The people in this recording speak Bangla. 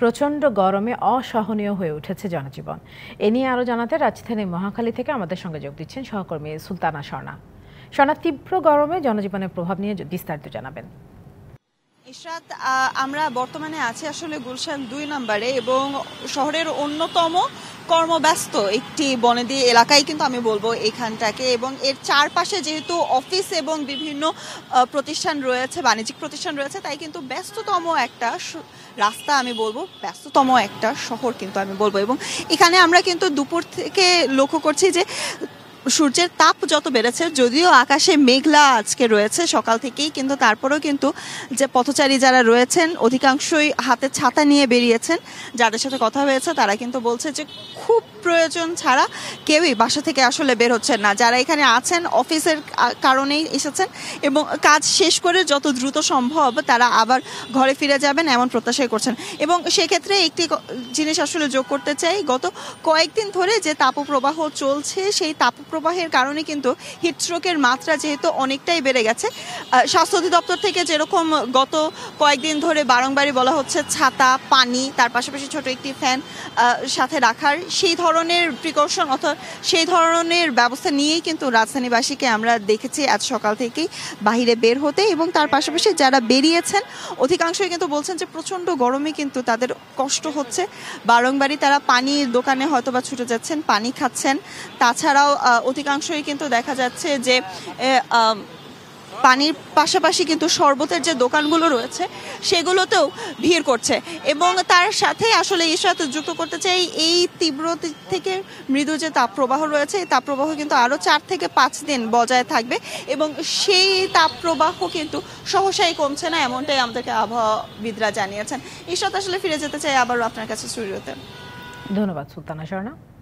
প্রচণ্ড গরমে অসহনীয় হয়ে উঠেছে জনজীবন এ নিয়ে আরও জানাতে রাজধানীর মহাখালী থেকে আমাদের সঙ্গে যোগ দিচ্ছেন সহকর্মী সুলতানা সর্ণা সর্ণা তীব্র গরমে জনজীবনের প্রভাব নিয়ে বিস্তারিত জানাবেন ইশরাত আমরা বর্তমানে আছি আসলে গুলশান দুই নম্বরে এবং শহরের অন্যতম কর্মব্যস্ত একটি বনেদি এলাকায় কিন্তু আমি বলবো এখানটাকে এবং এর চারপাশে যেহেতু অফিস এবং বিভিন্ন প্রতিষ্ঠান রয়েছে বাণিজ্যিক প্রতিষ্ঠান রয়েছে তাই কিন্তু ব্যস্ততম একটা রাস্তা আমি বলবো ব্যস্ততম একটা শহর কিন্তু আমি বলবো এবং এখানে আমরা কিন্তু দুপুর থেকে লক্ষ্য করছি যে সূর্যের তাপ যত বেড়েছে যদিও আকাশে মেঘলা আজকে রয়েছে সকাল থেকেই কিন্তু তারপরেও কিন্তু যে পথচারী যারা রয়েছেন অধিকাংশই হাতে ছাতা নিয়ে বেরিয়েছেন যাদের সাথে কথা হয়েছে তারা কিন্তু বলছে যে খুব প্রয়োজন ছাড়া কেউই বাসা থেকে আসলে বের হচ্ছেন না যারা এখানে আছেন অফিসের কারণেই এসেছেন এবং কাজ শেষ করে যত দ্রুত সম্ভব তারা আবার ঘরে ফিরে যাবেন এমন প্রত্যাশাই করছেন এবং সেক্ষেত্রে একটি জিনিস আসলে যোগ করতে চাই গত কয়েকদিন ধরে যে তাপপ্রবাহ চলছে সেই তাপপ্রবাহ প্রবাহের কারণে কিন্তু হিটস্ট্রোকের মাত্রা যেহেতু অনেকটাই বেড়ে গেছে স্বাস্থ্য অধিদপ্তর থেকে যেরকম গত কয়েকদিন ধরে বারংবারই বলা হচ্ছে ছাতা পানি তার পাশাপাশি ছোট একটি ফ্যান সাথে রাখার সেই ধরনের প্রিকশন অথবা সেই ধরনের ব্যবস্থা নিয়েই কিন্তু রাজধানীবাসীকে আমরা দেখেছি আজ সকাল থেকেই বাহিরে বের হতে এবং তার পাশাপাশি যারা বেরিয়েছেন অধিকাংশই কিন্তু বলছেন যে প্রচণ্ড গরমে কিন্তু তাদের কষ্ট হচ্ছে বারংবারই তারা পানির দোকানে হয়তো বা ছুটে যাচ্ছেন পানি খাচ্ছেন তাছাড়াও অধিকাংশই কিন্তু দেখা যাচ্ছে যে পানির পাশাপাশি কিন্তু শরবতের যে দোকানগুলো রয়েছে সেগুলোতেও ভিড় করছে এবং তার সাথে আসলে এর সাথে যুক্ত করতে চাই এই তীব্র থেকে মৃদু যে তাপপ্রবাহ রয়েছে এই তাপপ্রবাহ কিন্তু আরও চার থেকে পাঁচ দিন বজায় থাকবে এবং সেই তাপপ্রবাহ কিন্তু সহসাই কমছে না এমনটাই আমাদেরকে আবহাওয়াবিদরা জানিয়েছেন সাথে আসলে ফিরে যেতে চাই আবারও আপনার কাছে হতে ধন্যবাদ সুলতানা শর্মা